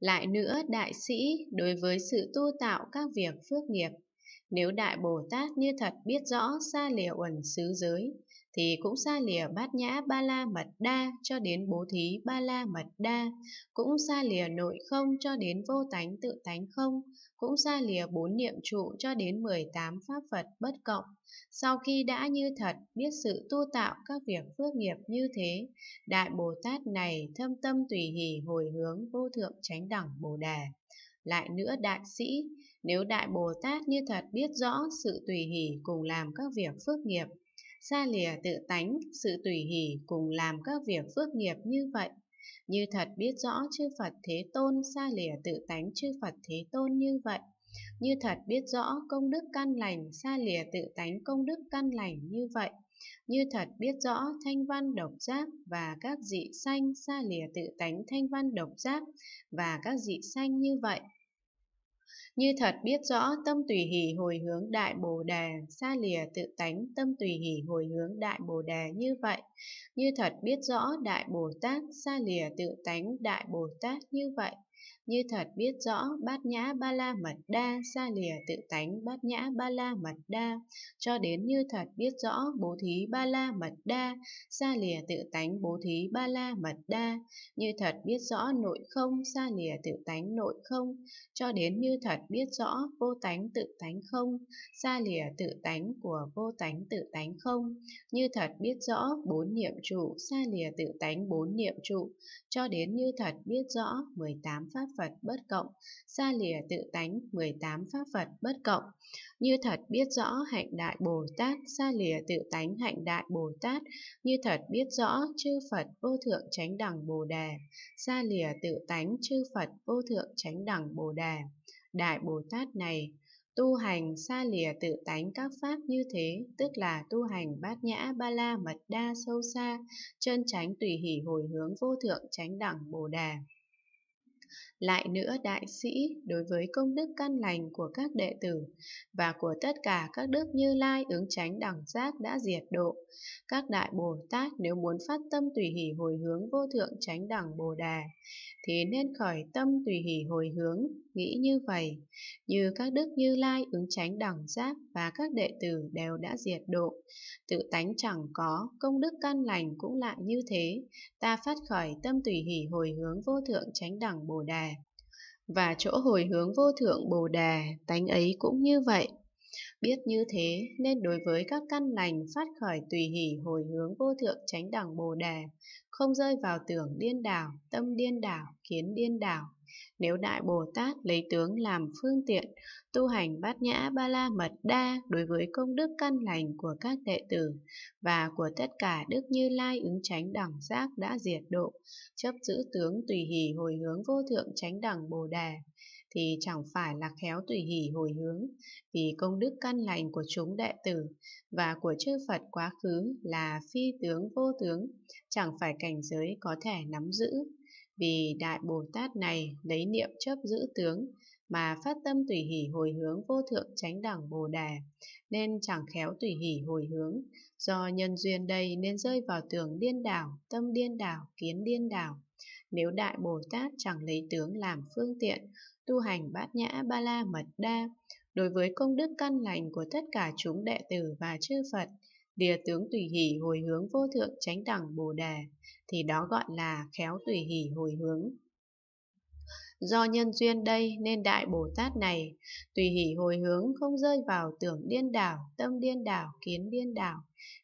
Lại nữa, đại sĩ đối với sự tu tạo các việc phước nghiệp, nếu Đại Bồ Tát như thật biết rõ xa lìa uẩn xứ giới, thì cũng xa lìa bát nhã ba la mật đa cho đến bố thí ba la mật đa, cũng xa lìa nội không cho đến vô tánh tự tánh không, cũng xa lìa bốn niệm trụ cho đến 18 pháp Phật bất cộng. Sau khi đã như thật, biết sự tu tạo các việc phước nghiệp như thế, Đại Bồ Tát này thâm tâm tùy hỷ hồi hướng vô thượng chánh đẳng Bồ Đề. Lại nữa đại sĩ, nếu Đại Bồ Tát như thật biết rõ sự tùy hỷ cùng làm các việc phước nghiệp, xa lìa tự tánh, sự tùy hỷ cùng làm các việc phước nghiệp như vậy. Như thật biết rõ chư Phật Thế Tôn xa lìa tự tánh chư Phật Thế Tôn như vậy. Như thật biết rõ công đức căn lành xa lìa tự tánh công đức căn lành như vậy. Như thật biết rõ thanh văn độc giác và các dị sanh xa lìa tự tánh thanh văn độc giác và các dị sanh như vậy. Như thật biết rõ tâm tùy hỷ hồi hướng đại bồ đề, xa lìa tự tánh tâm tùy hỷ hồi hướng đại bồ đề như vậy. Như thật biết rõ đại bồ tát, xa lìa tự tánh đại bồ tát như vậy như thật biết rõ bát nhã ba la mật đa xa lìa tự tánh bát nhã ba la mật đa cho đến như thật biết rõ bố thí ba la mật đa xa lìa tự tánh bố thí ba la mật đa như thật biết rõ nội không xa lìa tự tánh nội không cho đến như thật biết rõ vô tánh tự tánh không xa lìa tự tánh của vô tánh tự tánh không như thật biết rõ bốn niệm trụ xa lìa tự tánh bốn niệm trụ cho đến như thật biết rõ 18 pháp Phật bất cộng, xa lìa tự tánh 18 pháp Phật bất cộng. Như thật biết rõ hạnh đại Bồ Tát, xa lìa tự tánh hạnh đại Bồ Tát, như thật biết rõ chư Phật vô thượng chánh đẳng Bồ Đề, xa lìa tự tánh chư Phật vô thượng chánh đẳng Bồ Đề. Đại Bồ Tát này tu hành xa lìa tự tánh các pháp như thế, tức là tu hành bát nhã ba la mật đa sâu xa, chân tránh tùy hỷ hồi hướng vô thượng chánh đẳng Bồ Đà lại nữa đại sĩ đối với công đức căn lành của các đệ tử và của tất cả các đức như lai ứng tránh đẳng giác đã diệt độ. Các đại Bồ Tát nếu muốn phát tâm tùy hỷ hồi hướng vô thượng tránh đẳng Bồ đề thì nên khởi tâm tùy hỷ hồi hướng, nghĩ như vậy, như các đức như lai ứng tránh đẳng giác và các đệ tử đều đã diệt độ. Tự tánh chẳng có, công đức căn lành cũng lại như thế, ta phát khởi tâm tùy hỷ hồi hướng vô thượng tránh đẳng Bồ đề và chỗ hồi hướng vô thượng Bồ đề tánh ấy cũng như vậy. Biết như thế nên đối với các căn lành phát khởi tùy hỷ hồi hướng vô thượng chánh đẳng Bồ đề không rơi vào tưởng điên đảo, tâm điên đảo, kiến điên đảo, nếu Đại Bồ Tát lấy tướng làm phương tiện, tu hành bát nhã ba la mật đa đối với công đức căn lành của các đệ tử và của tất cả đức như lai ứng tránh đẳng giác đã diệt độ, chấp giữ tướng tùy hỷ hồi hướng vô thượng tránh đẳng bồ đề thì chẳng phải là khéo tùy hỷ hồi hướng, vì công đức căn lành của chúng đệ tử và của chư Phật quá khứ là phi tướng vô tướng, chẳng phải cảnh giới có thể nắm giữ. Vì Đại Bồ Tát này lấy niệm chấp giữ tướng mà phát tâm tùy hỷ hồi hướng vô thượng chánh đẳng Bồ đề nên chẳng khéo tùy hỷ hồi hướng, do nhân duyên đây nên rơi vào tường điên đảo, tâm điên đảo, kiến điên đảo. Nếu Đại Bồ Tát chẳng lấy tướng làm phương tiện, tu hành bát nhã ba la mật đa, đối với công đức căn lành của tất cả chúng đệ tử và chư Phật, địa tướng tùy hỷ hồi hướng vô thượng chánh đẳng Bồ Đề, thì đó gọi là khéo tùy hỷ hồi hướng. Do nhân duyên đây nên Đại Bồ Tát này, tùy hỷ hồi hướng không rơi vào tưởng điên đảo, tâm điên đảo, kiến điên đảo.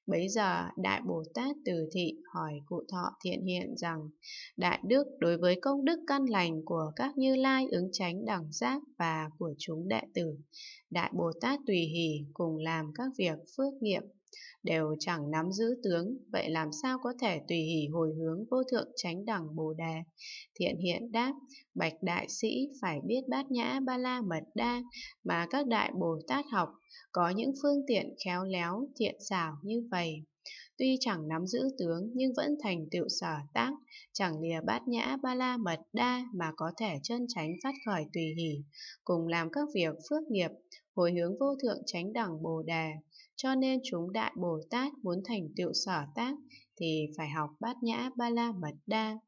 Bấy giờ Đại Bồ Tát từ thị hỏi cụ thọ thiện hiện rằng, Đại Đức đối với công đức căn lành của các như lai ứng chánh đẳng giác và của chúng đệ tử, Đại Bồ Tát tùy hỷ cùng làm các việc phước nghiệp đều chẳng nắm giữ tướng, vậy làm sao có thể tùy hỷ hồi hướng vô thượng chánh đẳng Bồ Đề. Thiện hiện đáp, bạch đại sĩ phải biết bát nhã ba la mật đa mà các đại Bồ Tát học, có những phương tiện khéo léo, thiện xảo như vậy. Tuy chẳng nắm giữ tướng nhưng vẫn thành tựu sở tác, chẳng lìa bát nhã ba la mật đa mà có thể chân tránh phát khởi tùy hỷ, cùng làm các việc phước nghiệp, hồi hướng vô thượng chánh đẳng Bồ Đề. Cho nên chúng Đại Bồ Tát muốn thành tựu sở tác thì phải học bát nhã ba la mật đa.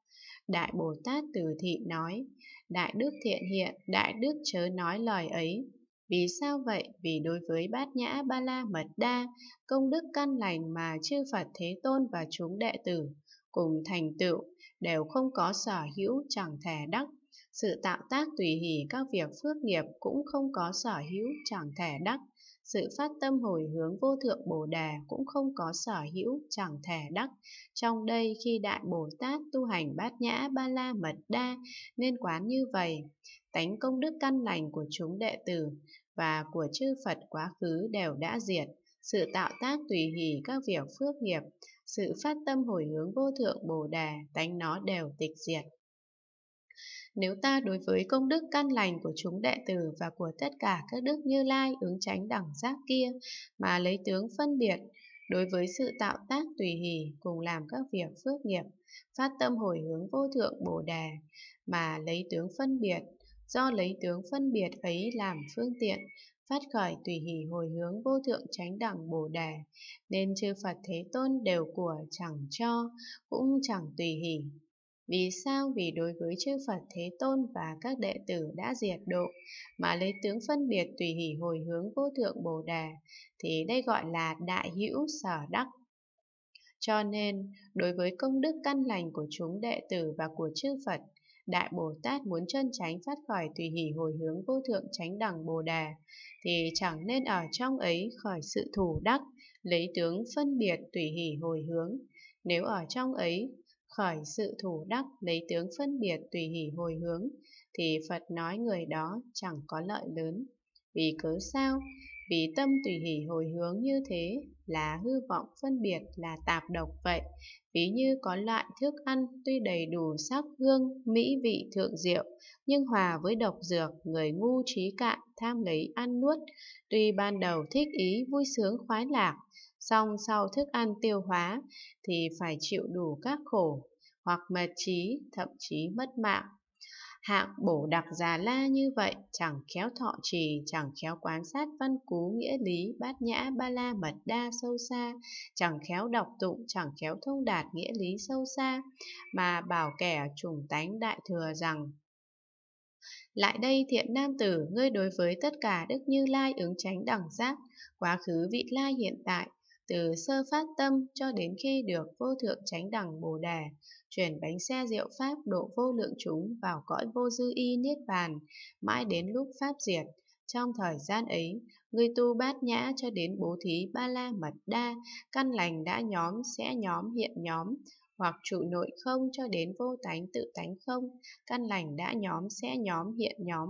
Đại Bồ Tát Từ Thị nói, Đại Đức Thiện Hiện, Đại Đức chớ nói lời ấy. Vì sao vậy? Vì đối với bát nhã ba la mật đa, công đức căn lành mà chư Phật Thế Tôn và chúng đệ tử cùng thành tựu đều không có sở hữu chẳng thể đắc. Sự tạo tác tùy hỷ các việc phước nghiệp cũng không có sở hữu chẳng thể đắc sự phát tâm hồi hướng vô thượng Bồ đề cũng không có sở hữu, chẳng thể đắc. Trong đây khi Đại Bồ Tát tu hành bát nhã ba la mật đa nên quán như vậy, tánh công đức căn lành của chúng đệ tử và của chư Phật quá khứ đều đã diệt, sự tạo tác tùy hỷ các việc phước nghiệp, sự phát tâm hồi hướng vô thượng Bồ đề tánh nó đều tịch diệt. Nếu ta đối với công đức căn lành của chúng đệ tử và của tất cả các đức như lai ứng tránh đẳng giác kia mà lấy tướng phân biệt, đối với sự tạo tác tùy hỷ cùng làm các việc phước nghiệp, phát tâm hồi hướng vô thượng Bồ Đề mà lấy tướng phân biệt, do lấy tướng phân biệt ấy làm phương tiện, phát khởi tùy hỷ hồi hướng vô thượng chánh đẳng bồ đề nên chư phật thế tôn đều của chẳng cho cũng chẳng tùy hỷ vì sao? Vì đối với chư Phật Thế Tôn và các đệ tử đã diệt độ mà lấy tướng phân biệt tùy hỷ hồi hướng vô thượng Bồ đề thì đây gọi là đại hữu sở đắc. Cho nên, đối với công đức căn lành của chúng đệ tử và của chư Phật, Đại Bồ Tát muốn chân tránh phát khỏi tùy hỷ hồi hướng vô thượng chánh đẳng Bồ đề thì chẳng nên ở trong ấy khỏi sự thủ đắc, lấy tướng phân biệt tùy hỷ hồi hướng. Nếu ở trong ấy khởi sự thủ đắc lấy tướng phân biệt tùy hỷ hồi hướng, thì Phật nói người đó chẳng có lợi lớn. Vì cớ sao? Vì tâm tùy hỷ hồi hướng như thế là hư vọng phân biệt là tạp độc vậy. Ví như có loại thức ăn tuy đầy đủ sắc hương, mỹ vị thượng diệu, nhưng hòa với độc dược, người ngu trí cạn tham lấy ăn nuốt. Tuy ban đầu thích ý vui sướng khoái lạc, xong sau thức ăn tiêu hóa thì phải chịu đủ các khổ, hoặc mệt trí, thậm chí mất mạng. Hạng bổ đặc già la như vậy, chẳng khéo thọ trì, chẳng khéo quán sát văn cú nghĩa lý, bát nhã, ba la, mật đa, sâu xa, chẳng khéo đọc tụng, chẳng khéo thông đạt nghĩa lý sâu xa, mà bảo kẻ trùng tánh đại thừa rằng lại đây thiện nam tử, ngươi đối với tất cả đức như lai ứng tránh đẳng giác, quá khứ vị lai hiện tại, từ sơ phát tâm cho đến khi được vô thượng chánh đẳng bồ đề chuyển bánh xe diệu pháp độ vô lượng chúng vào cõi vô dư y niết bàn mãi đến lúc pháp diệt trong thời gian ấy người tu bát nhã cho đến bố thí ba la mật đa căn lành đã nhóm sẽ nhóm hiện nhóm hoặc trụ nội không cho đến vô tánh tự tánh không, căn lành đã nhóm sẽ nhóm hiện nhóm,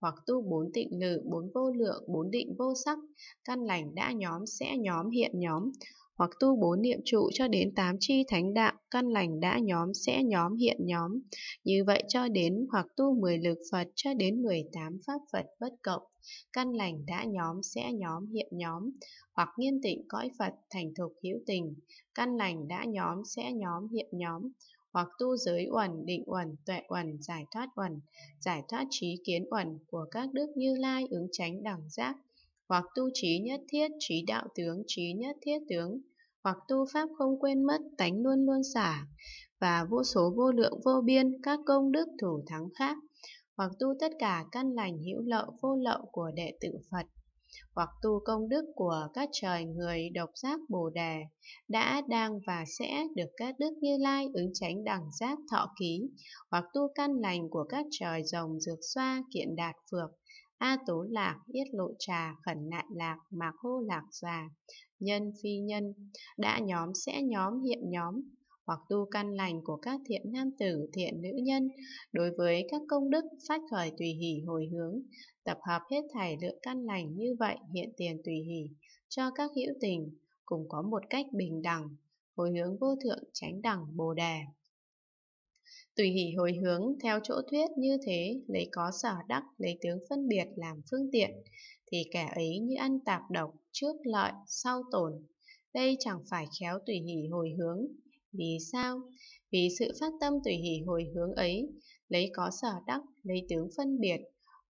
hoặc tu bốn tịnh lự, bốn vô lượng, bốn định vô sắc, căn lành đã nhóm sẽ nhóm hiện nhóm, hoặc tu bốn niệm trụ cho đến tám chi thánh đạo, căn lành đã nhóm sẽ nhóm hiện nhóm. Như vậy cho đến hoặc tu mười lực Phật cho đến mười tám pháp Phật bất cộng, căn lành đã nhóm sẽ nhóm hiện nhóm, hoặc nghiên tịnh cõi Phật thành thục hữu tình, căn lành đã nhóm sẽ nhóm hiện nhóm, hoặc tu giới uẩn, định uẩn, tuệ uẩn, giải thoát uẩn, giải thoát trí kiến uẩn của các đức Như Lai ứng chánh đẳng giác, hoặc tu trí nhất thiết, trí đạo tướng, trí nhất thiết tướng, hoặc tu pháp không quên mất tánh luôn luôn xả và vô số vô lượng vô biên các công đức thủ thắng khác hoặc tu tất cả căn lành hữu lậu vô lậu của đệ tử Phật hoặc tu công đức của các trời người độc giác Bồ Đề đã đang và sẽ được các đức Như Lai ứng tránh đẳng giác thọ ký hoặc tu căn lành của các trời rồng dược xoa kiện đạt phược A tố lạc, yết lộ trà, khẩn nại lạc, mạc hô lạc già, nhân phi nhân, đã nhóm sẽ nhóm hiện nhóm, hoặc tu căn lành của các thiện nam tử, thiện nữ nhân, đối với các công đức phát khởi tùy hỷ hồi hướng, tập hợp hết thảy lượng căn lành như vậy hiện tiền tùy hỷ, cho các hữu tình, cùng có một cách bình đẳng, hồi hướng vô thượng tránh đẳng bồ đề. Tùy hỷ hồi hướng theo chỗ thuyết như thế, lấy có sở đắc, lấy tướng phân biệt làm phương tiện, thì kẻ ấy như ăn tạp độc, trước lợi, sau tổn. Đây chẳng phải khéo tùy hỷ hồi hướng. Vì sao? Vì sự phát tâm tùy hỷ hồi hướng ấy, lấy có sở đắc, lấy tướng phân biệt,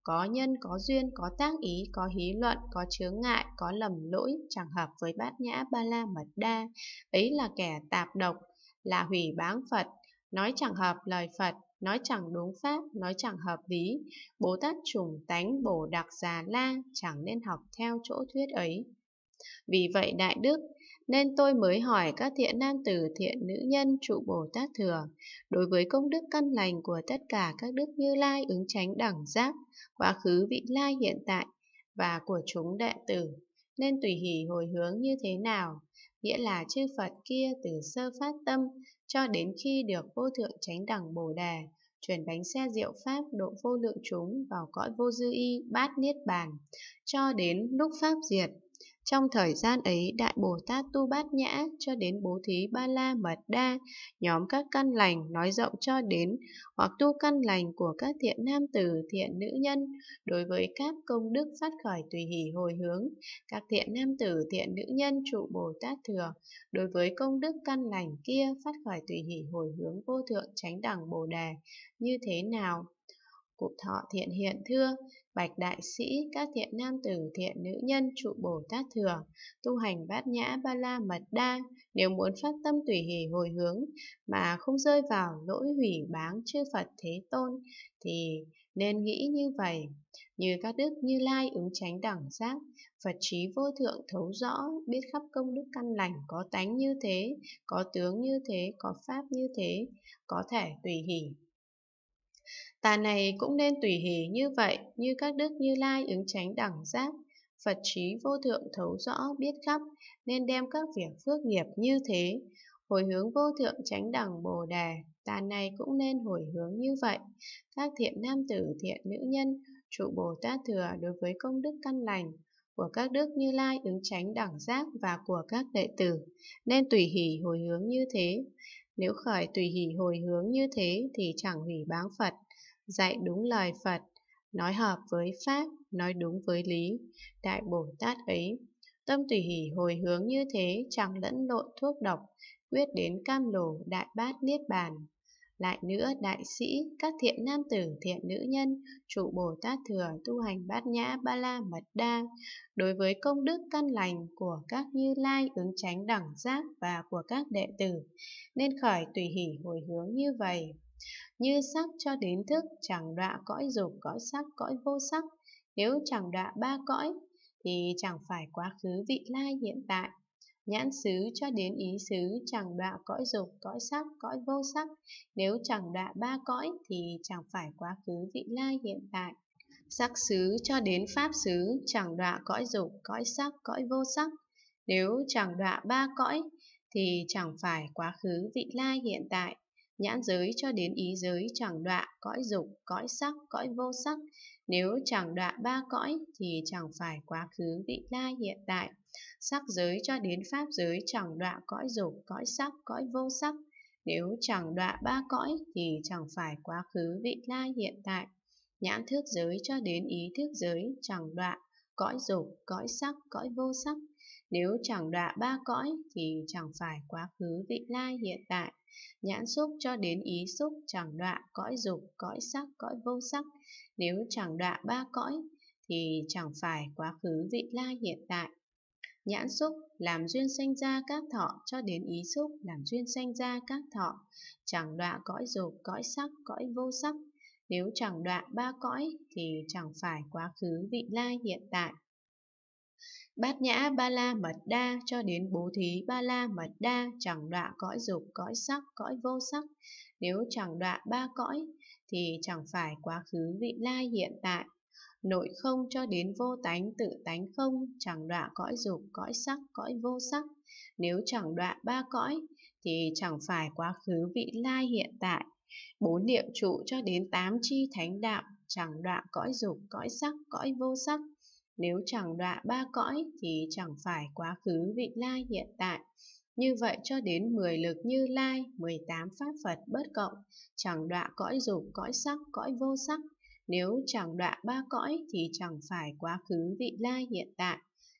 có nhân, có duyên, có tác ý, có hí luận, có chướng ngại, có lầm lỗi, chẳng hợp với bát nhã ba la mật đa. Ấy là kẻ tạp độc, là hủy báng Phật, nói chẳng hợp lời Phật, nói chẳng đúng pháp, nói chẳng hợp lý. Bồ Tát Trùng tánh bổ đặc già la chẳng nên học theo chỗ thuyết ấy. Vì vậy đại đức, nên tôi mới hỏi các thiện nam tử thiện nữ nhân trụ Bồ Tát Thừa, đối với công đức căn lành của tất cả các đức như lai ứng tránh đẳng giác, quá khứ vị lai hiện tại và của chúng đệ tử, nên tùy hỷ hồi hướng như thế nào, nghĩa là chư Phật kia từ sơ phát tâm cho đến khi được vô thượng chánh đẳng bồ đề chuyển bánh xe diệu pháp độ vô lượng chúng vào cõi vô dư y bát niết bàn cho đến lúc pháp diệt trong thời gian ấy, Đại Bồ Tát Tu Bát Nhã cho đến Bố Thí Ba La Mật Đa, nhóm các căn lành nói rộng cho đến hoặc tu căn lành của các thiện nam tử, thiện nữ nhân đối với các công đức phát khởi tùy hỷ hồi hướng, các thiện nam tử, thiện nữ nhân trụ Bồ Tát thừa đối với công đức căn lành kia phát khởi tùy hỷ hồi hướng vô thượng tránh đẳng Bồ Đề như thế nào? Cụ thọ thiện hiện thưa, bạch đại sĩ, các thiện nam tử, thiện nữ nhân, trụ Bồ Tát thừa, tu hành bát nhã ba la mật đa, nếu muốn phát tâm tùy hỷ hồi hướng mà không rơi vào lỗi hủy báng chư Phật Thế Tôn thì nên nghĩ như vậy. Như các đức Như Lai ứng tránh đẳng giác, Phật trí vô thượng thấu rõ, biết khắp công đức căn lành có tánh như thế, có tướng như thế, có pháp như thế, có thể tùy hỷ tà này cũng nên tùy hỷ như vậy, như các đức như lai ứng tránh đẳng giác, Phật trí vô thượng thấu rõ biết khắp, nên đem các việc phước nghiệp như thế, hồi hướng vô thượng tránh đẳng bồ đề, tà này cũng nên hồi hướng như vậy. Các thiện nam tử, thiện nữ nhân, trụ Bồ Tát Thừa đối với công đức căn lành của các đức như lai ứng tránh đẳng giác và của các đệ tử, nên tùy hỷ hồi hướng như thế. Nếu khởi tùy hỷ hồi hướng như thế thì chẳng hủy báng Phật, dạy đúng lời Phật, nói hợp với Pháp, nói đúng với lý, Đại Bồ Tát ấy. Tâm tùy hỷ hồi hướng như thế chẳng lẫn lộn thuốc độc, quyết đến cam lồ đại bát niết bàn. Lại nữa, đại sĩ, các thiện nam tử, thiện nữ nhân, trụ Bồ Tát thừa tu hành bát nhã ba la mật đa, đối với công đức căn lành của các như lai ứng tránh đẳng giác và của các đệ tử, nên khởi tùy hỷ hồi hướng như vậy. Như sắc cho đến thức chẳng đọa cõi dục cõi sắc cõi vô sắc Nếu chẳng đọa ba cõi thì chẳng phải quá khứ vị lai hiện tại Nhãn xứ cho đến ý xứ chẳng đọa cõi dục cõi sắc cõi vô sắc Nếu chẳng đọa ba cõi thì chẳng phải quá khứ vị lai hiện tại Sắc xứ cho đến pháp xứ chẳng đọa cõi dục cõi sắc cõi vô sắc Nếu chẳng đọa ba cõi thì chẳng phải quá khứ vị lai hiện tại nhãn giới cho đến ý giới chẳng đọa cõi dục, cõi sắc, cõi vô sắc. Nếu chẳng đọa ba cõi thì chẳng phải quá khứ, vị lai, hiện tại. Sắc giới cho đến pháp giới chẳng đọa cõi dục, cõi sắc, cõi vô sắc. Nếu chẳng đọa ba cõi thì chẳng phải quá khứ, vị lai, hiện tại. Nhãn thức giới cho đến ý thức giới chẳng đọa cõi dục, cõi sắc, cõi vô sắc. Nếu chẳng đọa ba cõi thì chẳng phải quá khứ vị lai hiện tại. Nhãn xúc cho đến ý xúc chẳng đọa cõi dục, cõi sắc, cõi vô sắc. Nếu chẳng đọa ba cõi thì chẳng phải quá khứ vị lai hiện tại. Nhãn xúc làm duyên sanh ra các thọ cho đến ý xúc làm duyên sanh ra các thọ, chẳng đọa cõi dục, cõi sắc, cõi vô sắc. Nếu chẳng đoạn ba cõi thì chẳng phải quá khứ vị lai hiện tại. Bát nhã ba la mật đa cho đến bố thí ba la mật đa chẳng đọa cõi dục, cõi sắc, cõi vô sắc. Nếu chẳng đọa ba cõi thì chẳng phải quá khứ vị lai hiện tại. Nội không cho đến vô tánh tự tánh không chẳng đọa cõi dục, cõi sắc, cõi vô sắc. Nếu chẳng đọa ba cõi thì chẳng phải quá khứ vị lai hiện tại. Bốn niệm trụ cho đến tám chi thánh đạo chẳng đoạn cõi dục, cõi sắc, cõi vô sắc. Nếu chẳng đọa ba cõi thì chẳng phải quá khứ vị lai hiện tại. Như vậy cho đến 10 lực như lai, 18 pháp Phật bất cộng, chẳng đọa cõi dục, cõi sắc, cõi vô sắc. Nếu chẳng đọa ba cõi thì chẳng phải quá khứ vị lai hiện tại.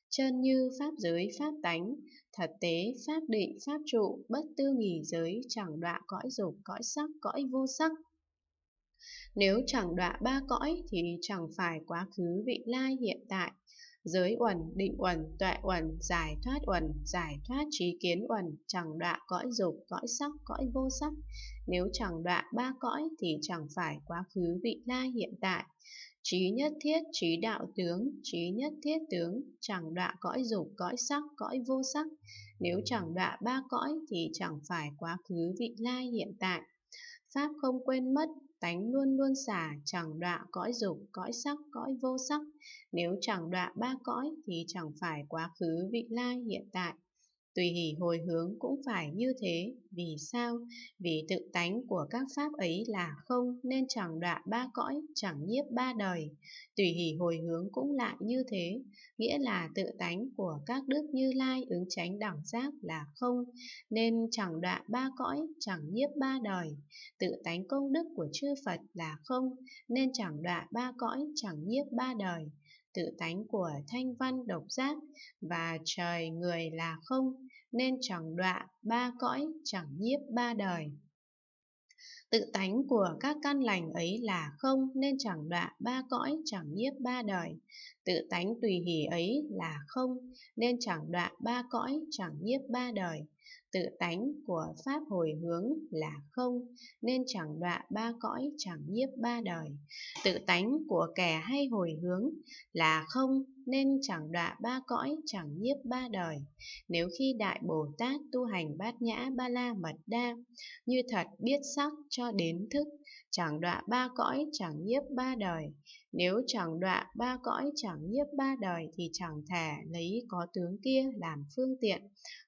Chân như pháp giới pháp tánh, thật tế pháp định pháp trụ, bất tư nghỉ giới chẳng đọa cõi dục, cõi sắc, cõi vô sắc. Nếu chẳng đọa ba cõi thì chẳng phải quá khứ vị lai hiện tại. Giới uẩn, định uẩn, tuệ uẩn, giải thoát uẩn, giải thoát trí kiến uẩn, chẳng đọa cõi dục, cõi sắc, cõi vô sắc. Nếu chẳng đọa ba cõi thì chẳng phải quá khứ vị lai hiện tại. Trí nhất thiết trí đạo tướng, trí nhất thiết tướng, chẳng đọa cõi dục, cõi sắc, cõi vô sắc. Nếu chẳng đọa ba cõi thì chẳng phải quá khứ vị lai hiện tại. Pháp không quên mất, tánh luôn luôn xả, chẳng đọa cõi dục, cõi sắc, cõi vô sắc. Nếu chẳng đọa ba cõi thì chẳng phải quá khứ, vị lai, hiện tại. Tùy hỷ hồi hướng cũng phải như thế, vì sao? Vì tự tánh của các pháp ấy là không nên chẳng đọa ba cõi, chẳng nhiếp ba đời. Tùy hỷ hồi hướng cũng lại như thế, nghĩa là tự tánh của các đức như lai ứng tránh đẳng giác là không, nên chẳng đọa ba cõi, chẳng nhiếp ba đời. Tự tánh công đức của chư Phật là không, nên chẳng đọa ba cõi, chẳng nhiếp ba đời tự tánh của thanh văn độc giác và trời người là không nên chẳng đọa ba cõi chẳng nhiếp ba đời tự tánh của các căn lành ấy là không nên chẳng đọa ba cõi chẳng nhiếp ba đời tự tánh tùy hỷ ấy là không nên chẳng đọa ba cõi chẳng nhiếp ba đời Tự tánh của Pháp hồi hướng là không, nên chẳng đọa ba cõi, chẳng nhiếp ba đời. Tự tánh của kẻ hay hồi hướng là không, nên chẳng đọa ba cõi, chẳng nhiếp ba đời. Nếu khi Đại Bồ Tát tu hành bát nhã ba la mật đa, như thật biết sắc cho đến thức, chẳng đọa ba cõi, chẳng nhiếp ba đời, nếu chẳng đọa ba cõi chẳng nhiếp ba đời thì chẳng thể lấy có tướng kia làm phương tiện,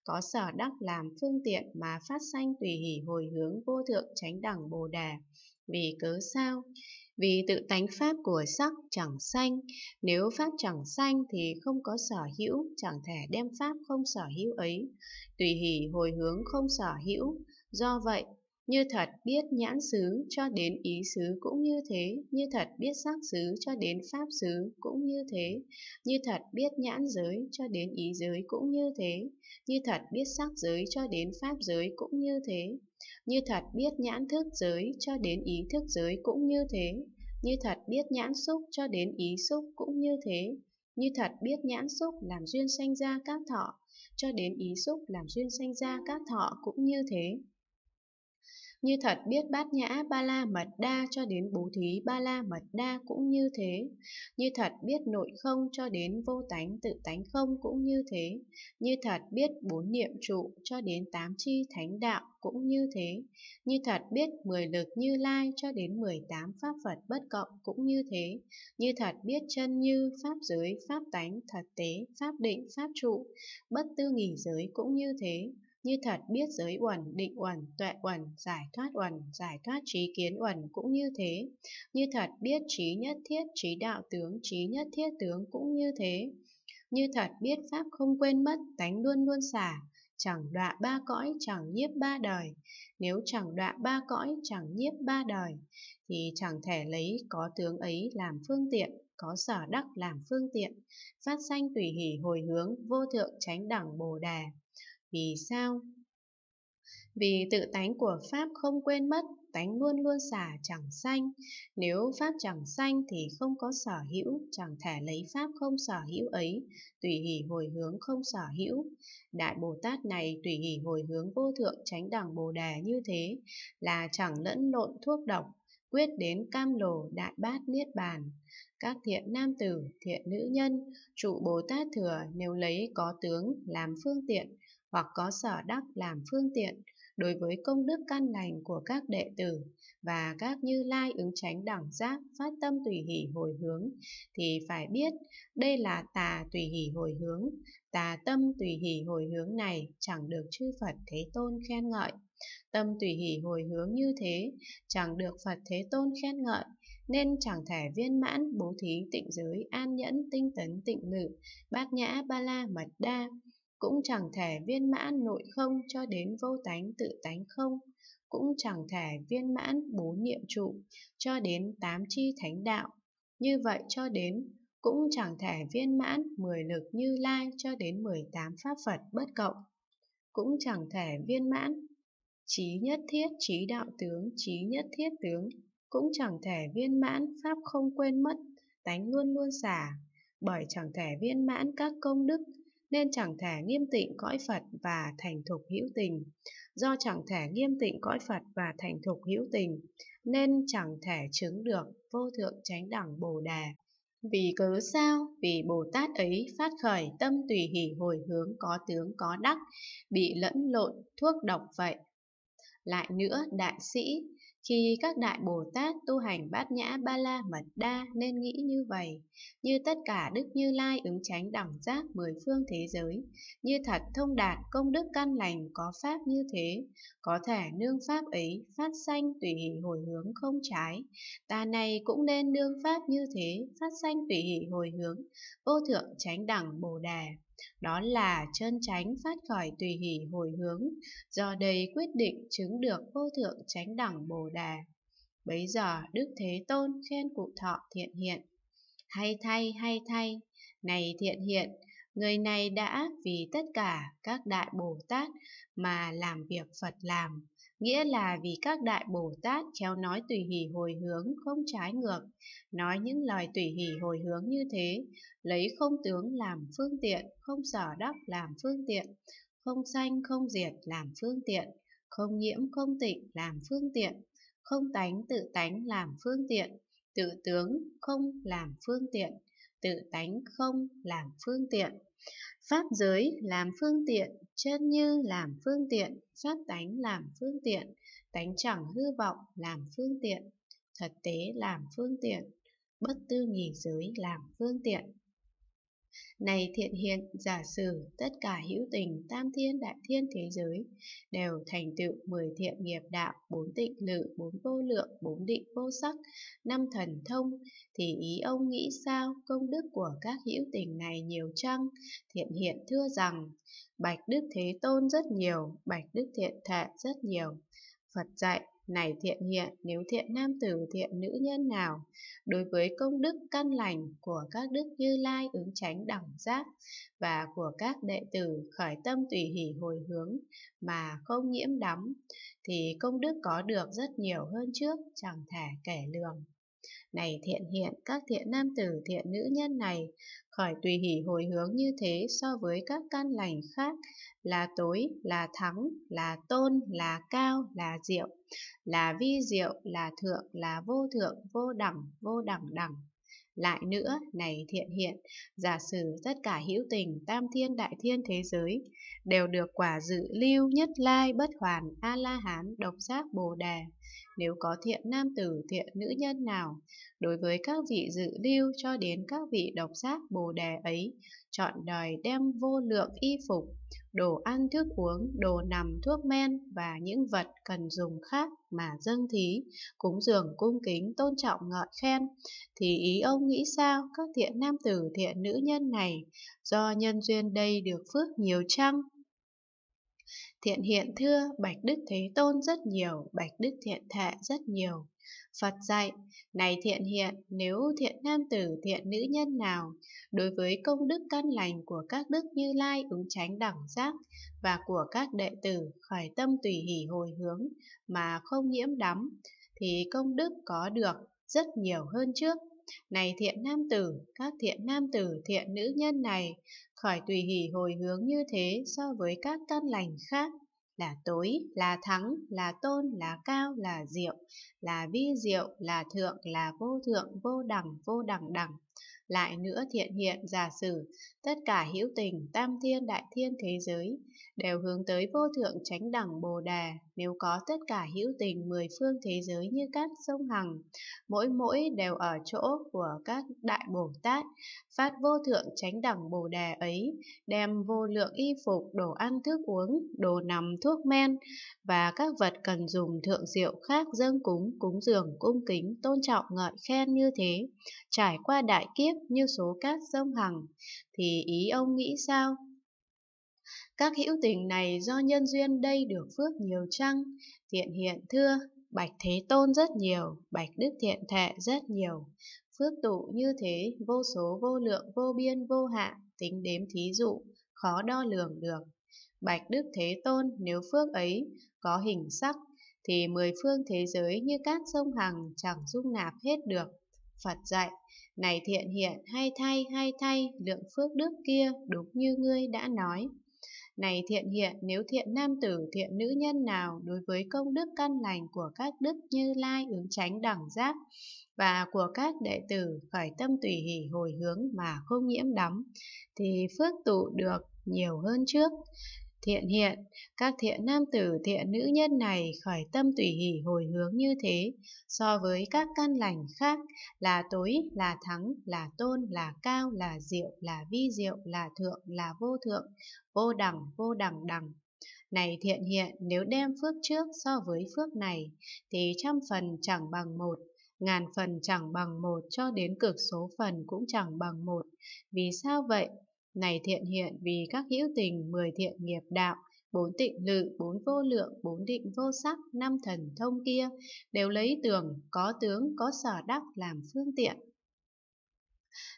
có sở đắc làm phương tiện mà phát sanh tùy hỷ hồi hướng vô thượng chánh đẳng bồ đề. Vì cớ sao? Vì tự tánh pháp của sắc chẳng sanh, nếu pháp chẳng sanh thì không có sở hữu, chẳng thể đem pháp không sở hữu ấy. Tùy hỷ hồi hướng không sở hữu, do vậy như thật biết nhãn xứ cho đến ý xứ cũng như thế, như thật biết sắc xứ cho đến pháp xứ cũng như thế, như thật biết nhãn giới cho đến ý giới cũng như thế, như thật biết sắc giới cho đến pháp giới cũng như thế, như thật biết nhãn thức giới cho đến ý thức giới cũng như thế, như thật biết nhãn xúc cho đến ý xúc cũng như thế, như thật biết nhãn xúc làm duyên sanh ra các thọ, cho đến ý xúc làm duyên sanh ra các thọ cũng như thế. Như thật biết bát nhã ba la mật đa cho đến bố thí ba la mật đa cũng như thế. Như thật biết nội không cho đến vô tánh tự tánh không cũng như thế. Như thật biết bốn niệm trụ cho đến tám chi thánh đạo cũng như thế. Như thật biết mười lực như lai cho đến mười tám pháp Phật bất cộng cũng như thế. Như thật biết chân như pháp giới, pháp tánh, thật tế, pháp định, pháp trụ, bất tư nghỉ giới cũng như thế. Như thật biết giới uẩn, định uẩn, tuệ uẩn, giải thoát uẩn, giải thoát trí kiến uẩn cũng như thế. Như thật biết trí nhất thiết, trí đạo tướng, trí nhất thiết tướng cũng như thế. Như thật biết pháp không quên mất, tánh luôn luôn xả, chẳng đọa ba cõi, chẳng nhiếp ba đời. Nếu chẳng đọa ba cõi, chẳng nhiếp ba đời, thì chẳng thể lấy có tướng ấy làm phương tiện, có sở đắc làm phương tiện, phát sanh tùy hỷ hồi hướng, vô thượng chánh đẳng Bồ Đề. Vì sao? Vì tự tánh của Pháp không quên mất, tánh luôn luôn xả chẳng sanh. Nếu Pháp chẳng sanh thì không có sở hữu, chẳng thể lấy Pháp không sở hữu ấy, tùy hỷ hồi hướng không sở hữu. Đại Bồ Tát này tùy hỷ hồi hướng vô thượng tránh đẳng Bồ Đề như thế, là chẳng lẫn lộn thuốc độc, quyết đến cam lồ đại bát niết bàn. Các thiện nam tử, thiện nữ nhân, trụ Bồ Tát thừa nếu lấy có tướng làm phương tiện, hoặc có sở đắc làm phương tiện đối với công đức căn lành của các đệ tử và các như lai ứng tránh đẳng giác phát tâm tùy hỷ hồi hướng thì phải biết đây là tà tùy hỷ hồi hướng tà tâm tùy hỷ hồi hướng này chẳng được chư phật thế tôn khen ngợi tâm tùy hỷ hồi hướng như thế chẳng được phật thế tôn khen ngợi nên chẳng thể viên mãn bố thí tịnh giới an nhẫn tinh tấn tịnh ngự bát nhã ba la mật đa cũng chẳng thể viên mãn nội không cho đến vô tánh tự tánh không, cũng chẳng thể viên mãn bốn niệm trụ cho đến tám chi thánh đạo. Như vậy cho đến cũng chẳng thể viên mãn mười lực như lai cho đến mười tám pháp Phật bất cộng. Cũng chẳng thể viên mãn trí nhất thiết trí đạo tướng trí nhất thiết tướng cũng chẳng thể viên mãn pháp không quên mất tánh luôn luôn xả bởi chẳng thể viên mãn các công đức nên chẳng thể nghiêm tịnh cõi Phật và thành thục hữu tình. Do chẳng thể nghiêm tịnh cõi Phật và thành thục hữu tình, nên chẳng thể chứng được vô thượng chánh đẳng Bồ Đề. Vì cớ sao? Vì Bồ Tát ấy phát khởi tâm tùy hỷ hồi hướng có tướng có đắc, bị lẫn lộn, thuốc độc vậy. Lại nữa, đại sĩ, khi các đại Bồ Tát tu hành bát nhã ba la mật đa nên nghĩ như vậy, như tất cả Đức Như Lai ứng tránh đẳng giác mười phương thế giới, như thật thông đạt công đức căn lành có pháp như thế, có thể nương pháp ấy phát sanh tùy hỷ hồi hướng không trái, ta này cũng nên nương pháp như thế phát sanh tùy hỷ hồi hướng, vô thượng tránh đẳng Bồ đề đó là chân tránh phát khỏi tùy hỷ hồi hướng, do đây quyết định chứng được vô thượng chánh đẳng Bồ Đà. Bấy giờ Đức Thế Tôn khen cụ thọ thiện hiện. Hay thay, hay thay, này thiện hiện, người này đã vì tất cả các đại Bồ Tát mà làm việc Phật làm, nghĩa là vì các đại Bồ Tát khéo nói tùy hỷ hồi hướng không trái ngược, nói những lời tùy hỷ hồi hướng như thế, lấy không tướng làm phương tiện, không sở đắc làm phương tiện, không sanh không diệt làm phương tiện, không nhiễm không tịnh làm phương tiện, không tánh tự tánh làm phương tiện, tự tướng không làm phương tiện, tự tánh không làm phương tiện. Pháp giới làm phương tiện, chân như làm phương tiện, pháp tánh làm phương tiện, tánh chẳng hư vọng làm phương tiện, thật tế làm phương tiện, bất tư nghỉ giới làm phương tiện. Này thiện hiện, giả sử, tất cả hữu tình, tam thiên, đại thiên thế giới, đều thành tựu mười thiện nghiệp đạo, bốn tịnh lự, bốn vô lượng, bốn định vô sắc, năm thần thông, thì ý ông nghĩ sao công đức của các hữu tình này nhiều chăng? Thiện hiện thưa rằng, Bạch Đức Thế Tôn rất nhiều, Bạch Đức Thiện Thệ rất nhiều. Phật dạy, này thiện hiện, nếu thiện nam tử thiện nữ nhân nào, đối với công đức căn lành của các đức như lai ứng tránh đẳng giác và của các đệ tử khởi tâm tùy hỷ hồi hướng mà không nhiễm đắm, thì công đức có được rất nhiều hơn trước, chẳng thể kể lường. Này thiện hiện, các thiện nam tử thiện nữ nhân này, khỏi tùy hỷ hồi hướng như thế so với các căn lành khác, là tối, là thắng, là tôn, là cao, là diệu, là vi diệu, là thượng, là vô thượng, vô đẳng, vô đẳng đẳng. Lại nữa, này thiện hiện, giả sử tất cả hữu tình tam thiên đại thiên thế giới đều được quả dự lưu nhất lai bất hoàn A-la-hán độc giác bồ đề. Nếu có thiện nam tử thiện nữ nhân nào, đối với các vị dự lưu cho đến các vị độc giác bồ đề ấy, chọn đời đem vô lượng y phục, đồ ăn thức uống, đồ nằm, thuốc men và những vật cần dùng khác mà dâng thí, cúng dường cung kính, tôn trọng ngợi khen, thì ý ông nghĩ sao các thiện nam tử thiện nữ nhân này, do nhân duyên đây được phước nhiều chăng? Thiện hiện thưa, Bạch Đức Thế Tôn rất nhiều, Bạch Đức Thiện Thệ rất nhiều. Phật dạy, này thiện hiện, nếu thiện nam tử, thiện nữ nhân nào, đối với công đức căn lành của các đức như lai ứng tránh đẳng giác và của các đệ tử khỏi tâm tùy hỷ hồi hướng mà không nhiễm đắm, thì công đức có được rất nhiều hơn trước. Này thiện nam tử, các thiện nam tử, thiện nữ nhân này, khỏi tùy hỷ hồi hướng như thế so với các căn lành khác là tối, là thắng, là tôn, là cao, là diệu, là vi diệu, là thượng, là vô thượng, vô đẳng, vô đẳng đẳng. Lại nữa thiện hiện giả sử, tất cả hữu tình tam thiên đại thiên thế giới đều hướng tới vô thượng chánh đẳng bồ đề nếu có tất cả hữu tình mười phương thế giới như các sông hằng mỗi mỗi đều ở chỗ của các đại bồ tát phát vô thượng chánh đẳng bồ đề ấy đem vô lượng y phục đồ ăn thức uống đồ nằm thuốc men và các vật cần dùng thượng diệu khác dâng cúng cúng dường cung kính tôn trọng ngợi khen như thế trải qua đại kiếp như số cát sông hằng thì ý ông nghĩ sao? Các hữu tình này do nhân duyên đây được phước nhiều chăng? Thiện hiện thưa, bạch thế tôn rất nhiều, bạch đức thiện thệ rất nhiều. Phước tụ như thế, vô số vô lượng vô biên vô hạn, tính đếm thí dụ, khó đo lường được. Bạch Đức Thế Tôn nếu phước ấy có hình sắc thì mười phương thế giới như cát sông Hằng chẳng dung nạp hết được. Phật dạy, này thiện hiện, hay thay, hay thay, lượng phước đức kia, đúng như ngươi đã nói. Này thiện hiện, nếu thiện nam tử, thiện nữ nhân nào đối với công đức căn lành của các đức như lai ứng tránh đẳng giác và của các đệ tử khởi tâm tùy hỷ hồi hướng mà không nhiễm đắm, thì phước tụ được nhiều hơn trước. Thiện hiện, các thiện nam tử thiện nữ nhân này khỏi tâm tùy hỷ hồi hướng như thế, so với các căn lành khác là tối, là thắng, là tôn, là cao, là diệu, là vi diệu, là thượng, là vô thượng, vô đẳng, vô đẳng đẳng. Này thiện hiện, nếu đem phước trước so với phước này, thì trăm phần chẳng bằng một, ngàn phần chẳng bằng một cho đến cực số phần cũng chẳng bằng một. Vì sao vậy? Này thiện hiện vì các hữu tình, mười thiện nghiệp đạo, bốn tịnh lự, bốn vô lượng, bốn định vô sắc, năm thần thông kia, đều lấy tường có tướng, có sở đắc làm phương tiện,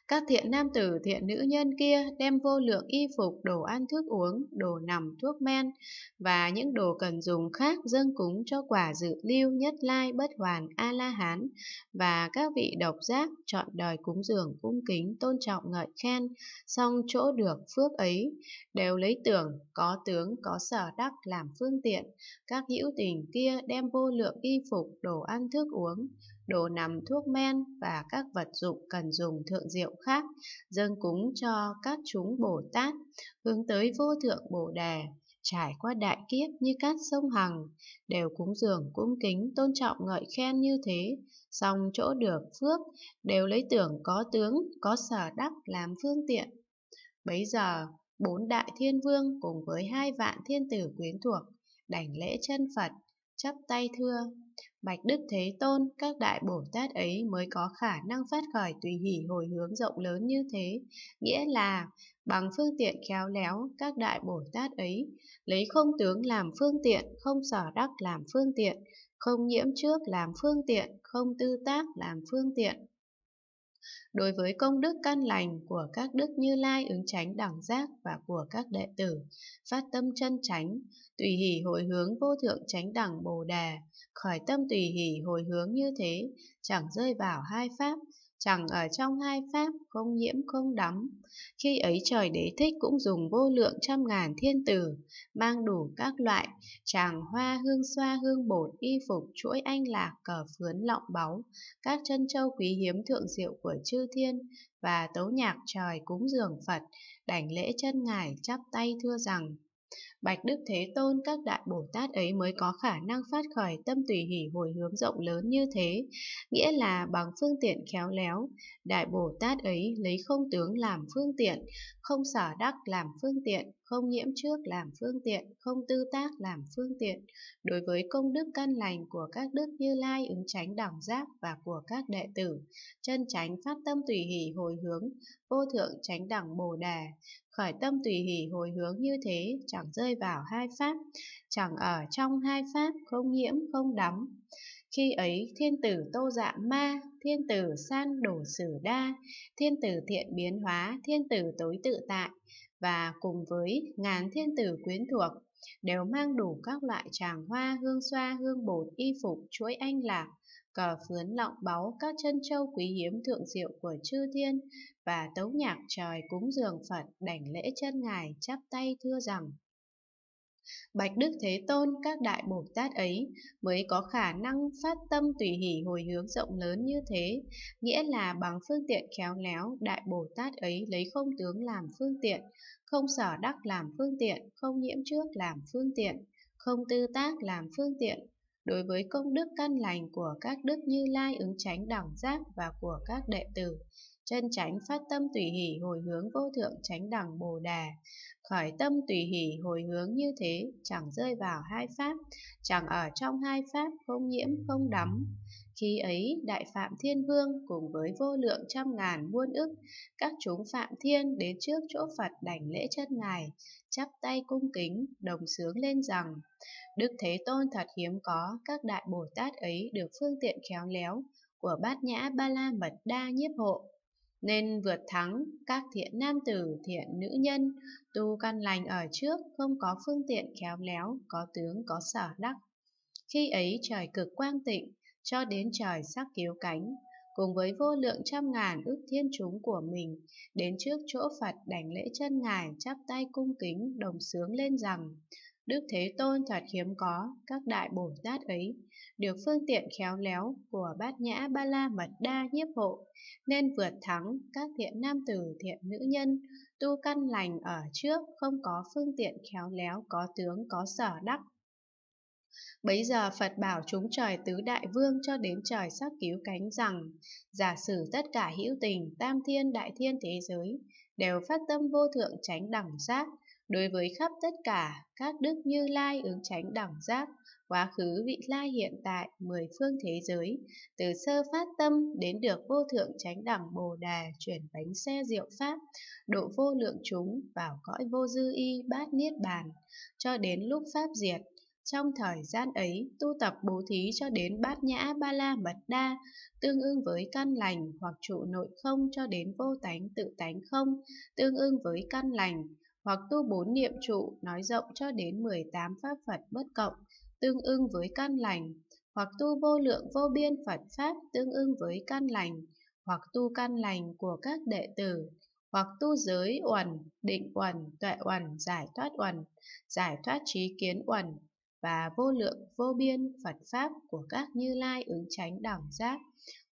các thiện nam tử thiện nữ nhân kia đem vô lượng y phục, đồ ăn thức uống, đồ nằm thuốc men và những đồ cần dùng khác dâng cúng cho quả dự lưu nhất lai bất hoàn A-la-hán và các vị độc giác chọn đời cúng dường cung kính tôn trọng ngợi khen, song chỗ được phước ấy đều lấy tưởng có tướng có sở đắc làm phương tiện, các hữu tình kia đem vô lượng y phục, đồ ăn thức uống, đồ nằm thuốc men và các vật dụng cần dùng thượng diệu khác, dâng cúng cho các chúng Bồ Tát, hướng tới vô thượng Bồ Đề, trải qua đại kiếp như cát sông Hằng, đều cúng dường cung kính tôn trọng ngợi khen như thế, song chỗ được phước đều lấy tưởng có tướng, có sở đắc làm phương tiện. Bấy giờ, bốn đại thiên vương cùng với hai vạn thiên tử quyến thuộc, đảnh lễ chân Phật, chắp tay thưa bạch đức thế tôn các đại bổn tát ấy mới có khả năng phát khởi tùy hỷ hồi hướng rộng lớn như thế nghĩa là bằng phương tiện khéo léo các đại bổn tát ấy lấy không tướng làm phương tiện không sở đắc làm phương tiện không nhiễm trước làm phương tiện không tư tác làm phương tiện Đối với công đức căn lành của các đức Như Lai ứng tránh đẳng giác và của các đệ tử, phát tâm chân chánh tùy hỷ hồi hướng vô thượng tránh đẳng Bồ Đà, khỏi tâm tùy hỷ hồi hướng như thế, chẳng rơi vào hai pháp, chẳng ở trong hai pháp không nhiễm không đắm khi ấy trời đế thích cũng dùng vô lượng trăm ngàn thiên tử mang đủ các loại tràng hoa hương xoa hương bột y phục chuỗi anh lạc cờ phướn lọng báu các chân châu quý hiếm thượng diệu của chư thiên và tấu nhạc trời cúng dường phật đảnh lễ chân ngài chắp tay thưa rằng Bạch Đức Thế Tôn các đại Bồ Tát ấy mới có khả năng phát khởi tâm tùy hỷ hồi hướng rộng lớn như thế, nghĩa là bằng phương tiện khéo léo, đại Bồ Tát ấy lấy không tướng làm phương tiện, không sở đắc làm phương tiện, không nhiễm trước làm phương tiện, không tư tác làm phương tiện. Đối với công đức căn lành của các đức Như Lai ứng tránh đẳng giác và của các đệ tử, chân tránh phát tâm tùy hỷ hồi hướng, vô thượng tránh đẳng Bồ Đà, khởi tâm tùy hỷ hồi hướng như thế chẳng rơi rơi vào hai pháp, chẳng ở trong hai pháp, không nhiễm, không đắm. Khi ấy thiên tử tô dạng ma, thiên tử san đổ sử đa, thiên tử thiện biến hóa, thiên tử tối tự tại, và cùng với ngàn thiên tử quyến thuộc, đều mang đủ các loại tràng hoa, hương xoa, hương bột, y phục, chuỗi anh lạc, cờ phướn lọng báu các chân châu quý hiếm thượng diệu của chư thiên và tấu nhạc trời cúng dường Phật đảnh lễ chân ngài chắp tay thưa rằng Bạch Đức Thế Tôn các đại Bồ Tát ấy mới có khả năng phát tâm tùy hỷ hồi hướng rộng lớn như thế, nghĩa là bằng phương tiện khéo léo, đại Bồ Tát ấy lấy không tướng làm phương tiện, không sở đắc làm phương tiện, không nhiễm trước làm phương tiện, không tư tác làm phương tiện. Đối với công đức căn lành của các đức Như Lai ứng tránh đẳng giác và của các đệ tử, chân chánh phát tâm tùy hỷ hồi hướng vô thượng chánh đẳng bồ đà khởi tâm tùy hỷ hồi hướng như thế chẳng rơi vào hai pháp chẳng ở trong hai pháp không nhiễm không đắm khi ấy đại phạm thiên vương cùng với vô lượng trăm ngàn muôn ức các chúng phạm thiên đến trước chỗ phật đảnh lễ chân ngài chắp tay cung kính đồng sướng lên rằng đức thế tôn thật hiếm có các đại bồ tát ấy được phương tiện khéo léo của bát nhã ba la mật đa nhiếp hộ nên vượt thắng các thiện nam tử thiện nữ nhân tu căn lành ở trước không có phương tiện khéo léo có tướng có sở đắc khi ấy trời cực quang tịnh cho đến trời sắc cứu cánh cùng với vô lượng trăm ngàn ước thiên chúng của mình đến trước chỗ phật đảnh lễ chân ngài chắp tay cung kính đồng sướng lên rằng Đức Thế Tôn thật hiếm có, các đại Bồ Tát ấy, được phương tiện khéo léo của bát nhã ba la mật đa nhiếp hộ, nên vượt thắng các thiện nam tử thiện nữ nhân, tu căn lành ở trước không có phương tiện khéo léo có tướng có sở đắc. Bấy giờ Phật bảo chúng trời tứ đại vương cho đến trời sắc cứu cánh rằng, giả sử tất cả hữu tình tam thiên đại thiên thế giới đều phát tâm vô thượng tránh đẳng giác, đối với khắp tất cả các đức như lai ứng chánh đẳng giác quá khứ vị lai hiện tại mười phương thế giới từ sơ phát tâm đến được vô thượng chánh đẳng bồ đà chuyển bánh xe diệu pháp độ vô lượng chúng vào cõi vô dư y bát niết bàn cho đến lúc pháp diệt trong thời gian ấy, tu tập bố thí cho đến bát nhã ba la mật đa, tương ưng với căn lành hoặc trụ nội không cho đến vô tánh tự tánh không, tương ưng với căn lành hoặc tu bốn niệm trụ nói rộng cho đến 18 pháp Phật bất cộng, tương ưng với căn lành, hoặc tu vô lượng vô biên Phật Pháp tương ưng với căn lành, hoặc tu căn lành của các đệ tử, hoặc tu giới uẩn, định uẩn, tuệ uẩn, giải thoát uẩn, giải thoát trí kiến uẩn, và vô lượng vô biên Phật Pháp của các như lai ứng chánh đẳng giác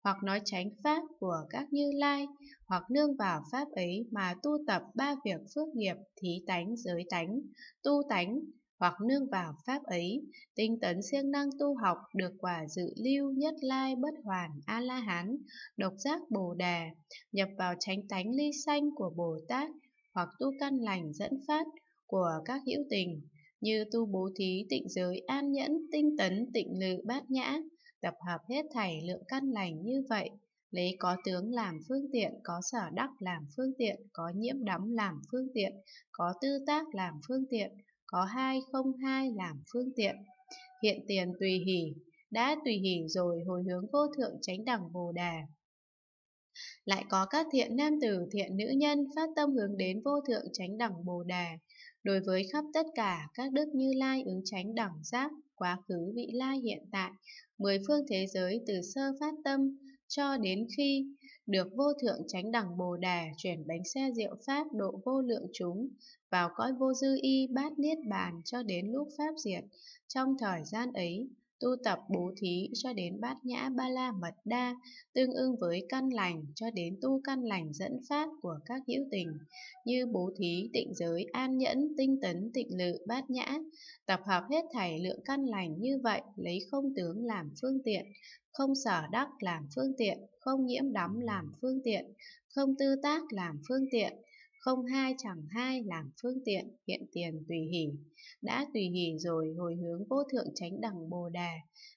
hoặc nói tránh pháp của các như lai, hoặc nương vào pháp ấy mà tu tập ba việc phước nghiệp, thí tánh, giới tánh, tu tánh, hoặc nương vào pháp ấy, tinh tấn siêng năng tu học được quả dự lưu nhất lai bất hoàn A-la-hán, độc giác bồ đề, nhập vào tránh tánh ly sanh của Bồ Tát, hoặc tu căn lành dẫn phát của các hữu tình, như tu bố thí tịnh giới an nhẫn tinh tấn tịnh lự bát nhã tập hợp hết thảy lượng căn lành như vậy, lấy có tướng làm phương tiện, có sở đắc làm phương tiện, có nhiễm đắm làm phương tiện, có tư tác làm phương tiện, có hai không hai làm phương tiện. Hiện tiền tùy hỷ, đã tùy hỷ rồi hồi hướng vô thượng chánh đẳng Bồ Đà. Lại có các thiện nam tử, thiện nữ nhân phát tâm hướng đến vô thượng chánh đẳng Bồ Đà, đối với khắp tất cả các đức như lai ứng chánh đẳng giác, quá khứ vị lai hiện tại, mười phương thế giới từ sơ phát tâm cho đến khi được vô thượng chánh đẳng bồ đề chuyển bánh xe diệu pháp độ vô lượng chúng vào cõi vô dư y bát niết bàn cho đến lúc pháp diệt trong thời gian ấy tu tập bố thí cho đến bát nhã ba la mật đa, tương ưng với căn lành cho đến tu căn lành dẫn phát của các hữu tình, như bố thí, tịnh giới, an nhẫn, tinh tấn, tịnh lự, bát nhã, tập hợp hết thảy lượng căn lành như vậy, lấy không tướng làm phương tiện, không sở đắc làm phương tiện, không nhiễm đắm làm phương tiện, không tư tác làm phương tiện, không hai chẳng hai làm phương tiện hiện tiền tùy hỷ đã tùy hỷ rồi hồi hướng vô thượng chánh đẳng bồ đề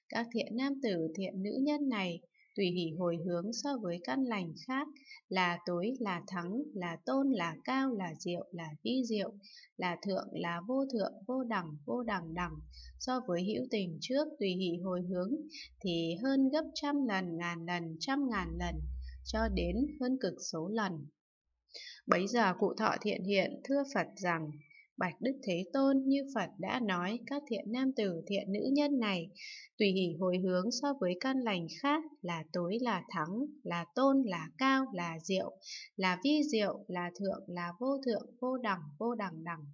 các thiện nam tử thiện nữ nhân này tùy hỷ hồi hướng so với căn lành khác là tối là thắng là tôn là cao là diệu là vi diệu là thượng là vô thượng vô đẳng vô đẳng đẳng so với hữu tình trước tùy hỷ hồi hướng thì hơn gấp trăm lần ngàn lần trăm ngàn lần cho đến hơn cực số lần Bấy giờ cụ thọ thiện hiện thưa Phật rằng, Bạch Đức Thế Tôn như Phật đã nói các thiện nam tử thiện nữ nhân này tùy hỷ hồi hướng so với căn lành khác là tối là thắng, là tôn là cao, là diệu, là vi diệu, là thượng là vô thượng, vô đẳng, vô đẳng đẳng,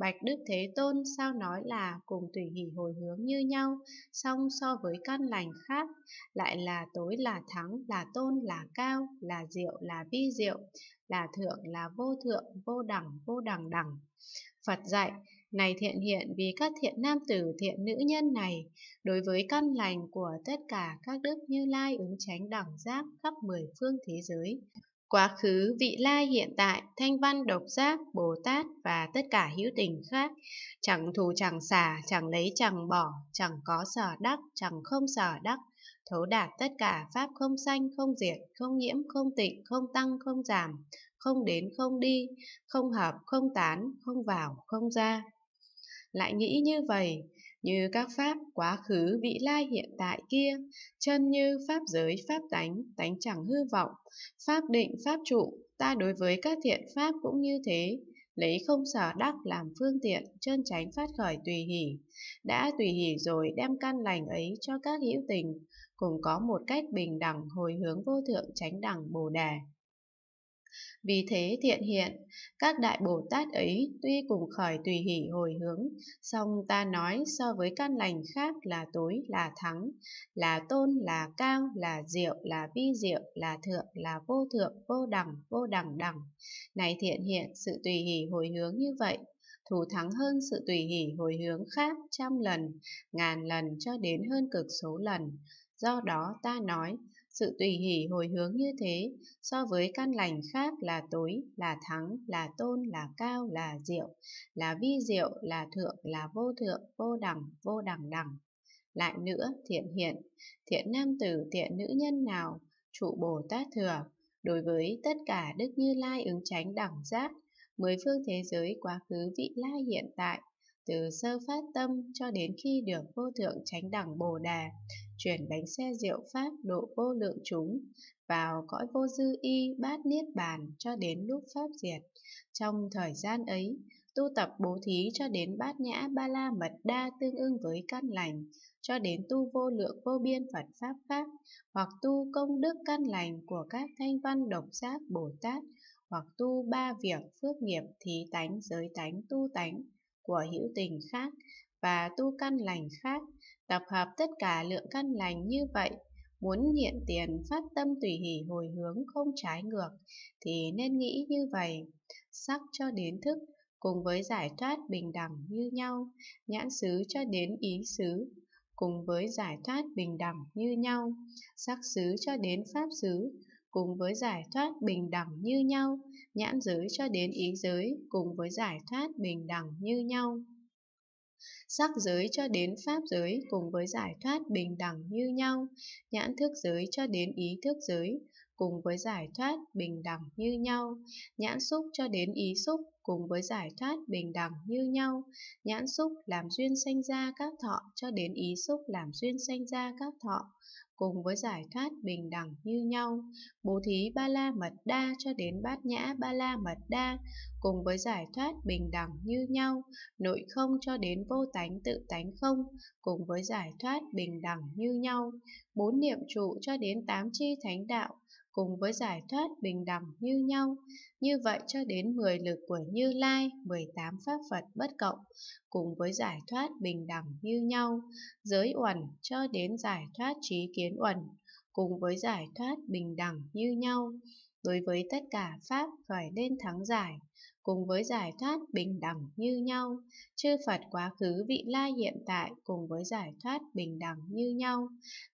Bạch Đức Thế Tôn sao nói là cùng tùy hỷ hồi hướng như nhau, song so với căn lành khác, lại là tối là thắng, là tôn là cao, là diệu là vi diệu, là thượng là vô thượng, vô đẳng, vô đẳng đẳng. Phật dạy, này thiện hiện vì các thiện nam tử thiện nữ nhân này, đối với căn lành của tất cả các đức như lai ứng tránh đẳng giác khắp mười phương thế giới, quá khứ, vị lai, hiện tại, thanh văn, độc giác, Bồ Tát và tất cả hữu tình khác, chẳng thù chẳng xả, chẳng lấy chẳng bỏ, chẳng có sở đắc, chẳng không sở đắc, thấu đạt tất cả pháp không sanh, không diệt, không nhiễm, không tịnh, không tăng, không giảm, không đến, không đi, không hợp, không tán, không vào, không ra. Lại nghĩ như vậy, như các pháp quá khứ vị lai hiện tại kia, chân như pháp giới pháp tánh, tánh chẳng hư vọng, pháp định pháp trụ, ta đối với các thiện pháp cũng như thế, lấy không sở đắc làm phương tiện, chân tránh phát khởi tùy hỷ. Đã tùy hỷ rồi đem căn lành ấy cho các hữu tình, cùng có một cách bình đẳng hồi hướng vô thượng tránh đẳng Bồ Đề. Vì thế thiện hiện, các đại Bồ Tát ấy tuy cùng khởi tùy hỷ hồi hướng, song ta nói so với căn lành khác là tối, là thắng, là tôn, là cao, là diệu, là vi diệu, là thượng, là vô thượng, vô đẳng, vô đẳng đẳng. Này thiện hiện, sự tùy hỷ hồi hướng như vậy thù thắng hơn sự tùy hỷ hồi hướng khác trăm lần, ngàn lần cho đến hơn cực số lần. Do đó ta nói, sự tùy hỷ hồi hướng như thế so với căn lành khác là tối, là thắng, là tôn, là cao, là diệu, là vi diệu, là thượng, là vô thượng, vô đẳng, vô đẳng đẳng. Lại nữa, thiện hiện, thiện nam tử, thiện nữ nhân nào, trụ Bồ Tát thừa, đối với tất cả Đức Như Lai ứng tránh đẳng giác, mười phương thế giới quá khứ vị lai hiện tại, từ sơ phát tâm cho đến khi được vô thượng tránh đẳng Bồ đề chuyển bánh xe diệu pháp độ vô lượng chúng vào cõi vô dư y bát niết bàn cho đến lúc pháp diệt. Trong thời gian ấy, tu tập bố thí cho đến bát nhã ba la mật đa tương ưng với căn lành, cho đến tu vô lượng vô biên Phật Pháp khác, hoặc tu công đức căn lành của các thanh văn độc giác Bồ Tát, hoặc tu ba việc phước nghiệp thí tánh giới tánh tu tánh của hữu tình khác và tu căn lành khác, tập hợp tất cả lượng căn lành như vậy, muốn hiện tiền phát tâm tùy hỷ hồi hướng không trái ngược, thì nên nghĩ như vậy, sắc cho đến thức, cùng với giải thoát bình đẳng như nhau, nhãn xứ cho đến ý xứ, cùng với giải thoát bình đẳng như nhau, sắc xứ cho đến pháp xứ, cùng với giải thoát bình đẳng như nhau, nhãn giới cho đến ý giới cùng với giải thoát bình đẳng như nhau sắc giới cho đến pháp giới cùng với giải thoát bình đẳng như nhau, nhãn thức giới cho đến ý thức giới cùng với giải thoát bình đẳng như nhau, nhãn xúc cho đến ý xúc cùng với giải thoát bình đẳng như nhau, nhãn xúc làm duyên sanh ra các thọ cho đến ý xúc làm duyên sanh ra các thọ, cùng với giải thoát bình đẳng như nhau, bố thí ba la mật đa cho đến bát nhã ba la mật đa, cùng với giải thoát bình đẳng như nhau, nội không cho đến vô tánh tự tánh không, cùng với giải thoát bình đẳng như nhau, bốn niệm trụ cho đến tám chi thánh đạo, cùng với giải thoát bình đẳng như nhau. Như vậy cho đến 10 lực của Như Lai, 18 pháp Phật bất cộng, cùng với giải thoát bình đẳng như nhau, giới uẩn cho đến giải thoát trí kiến uẩn, cùng với giải thoát bình đẳng như nhau đối với tất cả pháp phải lên thắng giải, cùng với giải thoát bình đẳng như nhau. Chư Phật quá khứ vị lai hiện tại cùng với giải thoát bình đẳng như nhau.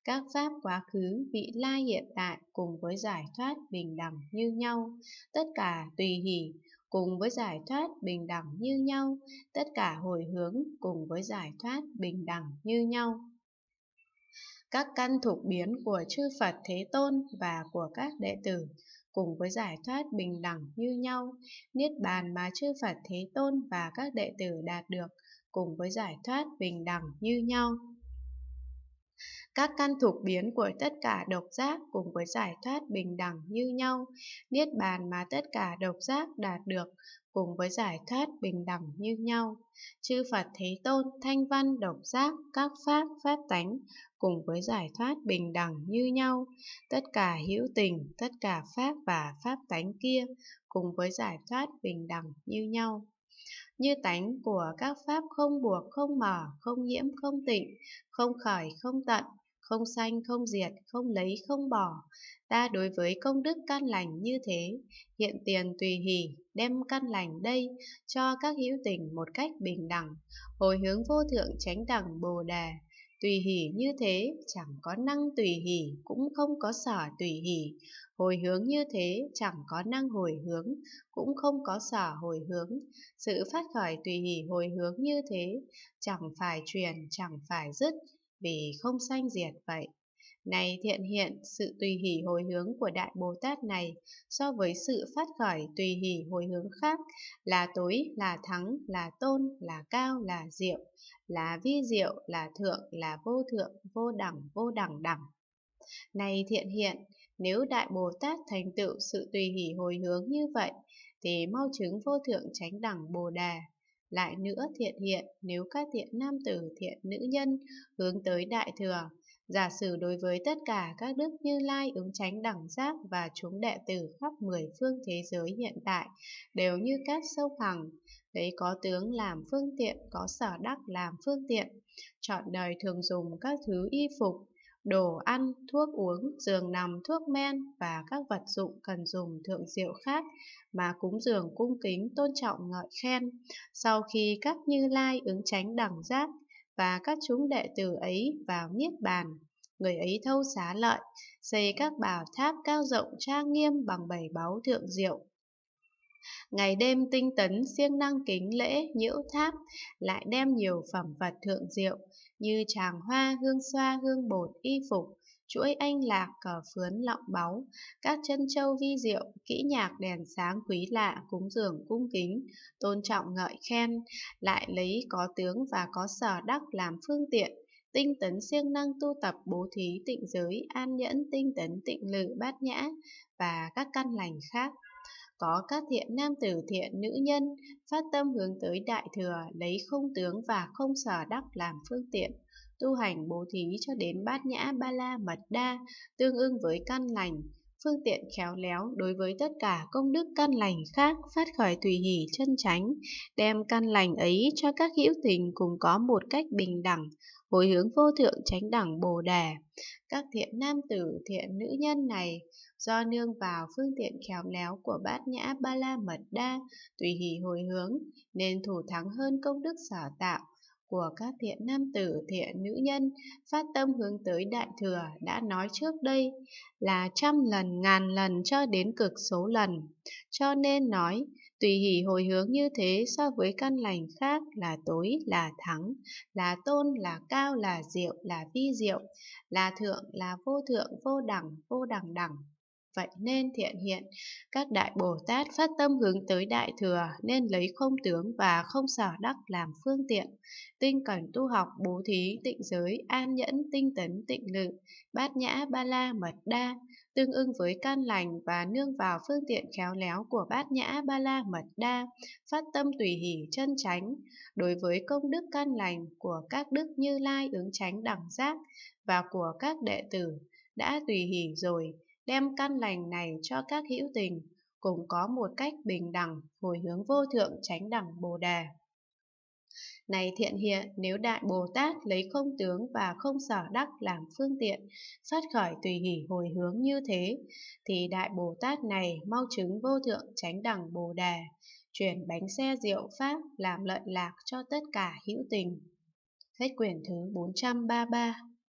Các pháp quá khứ vị lai hiện tại cùng với giải thoát bình đẳng như nhau. Tất cả tùy hỷ cùng với giải thoát bình đẳng như nhau. Tất cả hồi hướng cùng với giải thoát bình đẳng như nhau các căn thuộc biến của chư Phật Thế Tôn và của các đệ tử cùng với giải thoát bình đẳng như nhau, niết bàn mà chư Phật Thế Tôn và các đệ tử đạt được, cùng với giải thoát bình đẳng như nhau. Các căn thuộc biến của tất cả độc giác cùng với giải thoát bình đẳng như nhau, niết bàn mà tất cả độc giác đạt được cùng với giải thoát bình đẳng như nhau. Chư Phật Thế Tôn, Thanh Văn, Độc Giác, các Pháp, Pháp Tánh, cùng với giải thoát bình đẳng như nhau. Tất cả hữu tình, tất cả Pháp và Pháp Tánh kia, cùng với giải thoát bình đẳng như nhau. Như tánh của các Pháp không buộc, không mở, không nhiễm, không tịnh, không khởi, không tận, không sanh, không diệt, không lấy, không bỏ. Ta đối với công đức căn lành như thế, hiện tiền tùy hỷ, đem căn lành đây cho các hữu tình một cách bình đẳng, hồi hướng vô thượng chánh đẳng Bồ Đề. Tùy hỷ như thế, chẳng có năng tùy hỷ, cũng không có sở tùy hỷ. Hồi hướng như thế, chẳng có năng hồi hướng, cũng không có sở hồi hướng. Sự phát khởi tùy hỷ hồi hướng như thế, chẳng phải truyền, chẳng phải dứt, vì không sanh diệt vậy. Này thiện hiện, sự tùy hỷ hồi hướng của Đại Bồ Tát này so với sự phát khởi tùy hỷ hồi hướng khác là tối, là thắng, là tôn, là cao, là diệu, là vi diệu, là thượng, là vô thượng, vô đẳng, vô đẳng đẳng. Này thiện hiện, nếu Đại Bồ Tát thành tựu sự tùy hỷ hồi hướng như vậy, thì mau chứng vô thượng chánh đẳng Bồ Đà, lại nữa thiện hiện, nếu các thiện nam tử, thiện nữ nhân hướng tới đại thừa, giả sử đối với tất cả các đức như lai ứng tránh đẳng giác và chúng đệ tử khắp mười phương thế giới hiện tại đều như cát sâu phẳng đấy có tướng làm phương tiện có sở đắc làm phương tiện chọn đời thường dùng các thứ y phục đồ ăn, thuốc uống, giường nằm, thuốc men và các vật dụng cần dùng thượng diệu khác mà cúng dường cung kính tôn trọng ngợi khen. Sau khi các như lai ứng tránh đẳng giác và các chúng đệ tử ấy vào niết bàn, người ấy thâu xá lợi, xây các bảo tháp cao rộng trang nghiêm bằng bảy báu thượng diệu Ngày đêm tinh tấn siêng năng kính lễ nhiễu tháp, lại đem nhiều phẩm vật thượng diệu, như tràng hoa, hương xoa, hương bột, y phục, chuỗi anh lạc, cờ phướn, lọng báu, các chân châu vi diệu, kỹ nhạc đèn sáng quý lạ, cúng dường cung kính, tôn trọng ngợi khen, lại lấy có tướng và có sở đắc làm phương tiện, tinh tấn siêng năng tu tập bố thí tịnh giới, an nhẫn tinh tấn tịnh lự bát nhã và các căn lành khác có các thiện nam tử thiện nữ nhân, phát tâm hướng tới đại thừa, lấy không tướng và không sở đắc làm phương tiện, tu hành bố thí cho đến bát nhã ba la mật đa, tương ưng với căn lành, phương tiện khéo léo đối với tất cả công đức căn lành khác phát khởi tùy hỷ chân chánh, đem căn lành ấy cho các hữu tình cùng có một cách bình đẳng, hồi hướng vô thượng tránh đẳng bồ đề. Các thiện nam tử, thiện nữ nhân này do nương vào phương tiện khéo léo của bát nhã ba la mật đa, tùy hỷ hồi hướng, nên thủ thắng hơn công đức sở tạo của các thiện nam tử, thiện nữ nhân, phát tâm hướng tới đại thừa đã nói trước đây là trăm lần, ngàn lần cho đến cực số lần. Cho nên nói, tùy hỷ hồi hướng như thế so với căn lành khác là tối, là thắng, là tôn, là cao, là diệu, là vi diệu, là thượng, là vô thượng, vô đẳng, vô đẳng đẳng, Vậy nên thiện hiện, các đại Bồ Tát phát tâm hướng tới đại thừa nên lấy không tướng và không sở đắc làm phương tiện, tinh cần tu học bố thí, tịnh giới, an nhẫn, tinh tấn, tịnh lự, bát nhã, ba la, mật đa, tương ưng với can lành và nương vào phương tiện khéo léo của bát nhã, ba la, mật đa, phát tâm tùy hỷ chân chánh, đối với công đức can lành của các đức như lai ứng chánh đẳng giác và của các đệ tử đã tùy hỷ rồi đem căn lành này cho các hữu tình, cùng có một cách bình đẳng, hồi hướng vô thượng tránh đẳng Bồ đề Này thiện hiện, nếu Đại Bồ Tát lấy không tướng và không sở đắc làm phương tiện, phát khởi tùy hỷ hồi hướng như thế, thì Đại Bồ Tát này mau chứng vô thượng tránh đẳng Bồ đề chuyển bánh xe diệu Pháp làm lợi lạc cho tất cả hữu tình. Hết quyển thứ 433